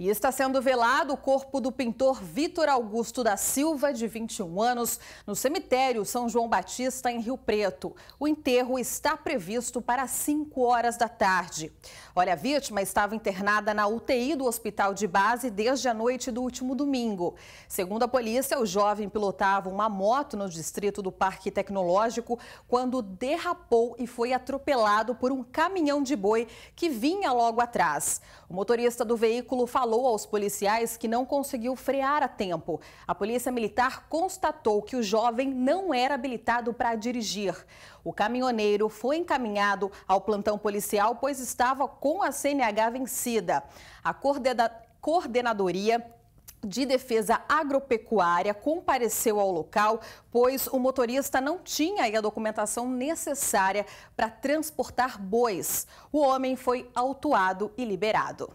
E está sendo velado o corpo do pintor Vitor Augusto da Silva, de 21 anos, no cemitério São João Batista, em Rio Preto. O enterro está previsto para 5 horas da tarde. Olha, a vítima estava internada na UTI do hospital de base desde a noite do último domingo. Segundo a polícia, o jovem pilotava uma moto no distrito do Parque Tecnológico quando derrapou e foi atropelado por um caminhão de boi que vinha logo atrás. O motorista do veículo falou falou aos policiais que não conseguiu frear a tempo. A Polícia Militar constatou que o jovem não era habilitado para dirigir. O caminhoneiro foi encaminhado ao plantão policial, pois estava com a CNH vencida. A coordena... coordenadoria de Defesa Agropecuária compareceu ao local, pois o motorista não tinha a documentação necessária para transportar bois. O homem foi autuado e liberado.